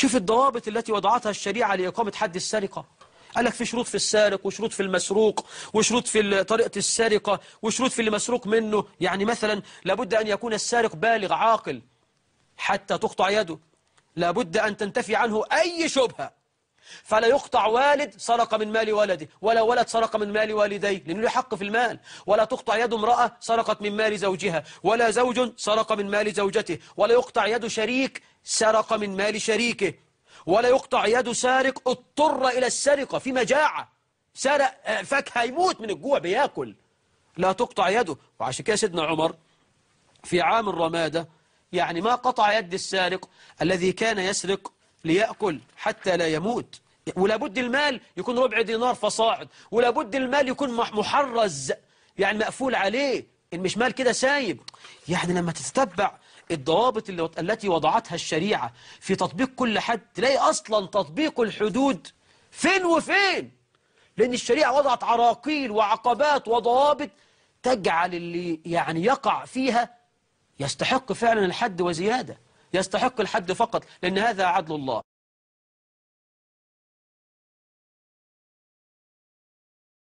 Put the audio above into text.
شوف الضوابط التي وضعتها الشريعة لإقامة حد السرقة قال لك في شروط في السارق وشروط في المسروق وشروط في طريقة السرقة وشروط في المسروق منه يعني مثلا لابد أن يكون السارق بالغ عاقل حتى تقطع يده لابد أن تنتفي عنه أي شبهة فلا يقطع والد سرق من مال ولده ولا ولد سرق من مال والديه لأنه له حق في المال ولا تقطع يد امرأة سرقت من مال زوجها ولا زوج سرق من مال زوجته ولا يقطع يد شريك سرق من مال شريكه ولا يقطع يد سارق اضطر إلى السرقة في مجاعة سرق آه، فاكهة يموت من الجوع بياكل لا تقطع يده وعشان كده سيدنا عمر في عام الرمادة يعني ما قطع يد السارق الذي كان يسرق ليأكل حتى لا يموت ولابد المال يكون ربع دينار فصاعد ولابد المال يكون محرز يعني مقفول عليه إن مش مال كده سايب يعني لما تتتبع الضوابط التي وضعتها الشريعة في تطبيق كل حد تلاقي أصلا تطبيق الحدود فين وفين لأن الشريعة وضعت عراقيل وعقبات وضوابط تجعل اللي يعني يقع فيها يستحق فعلا الحد وزيادة يستحق الحد فقط لأن هذا عدل الله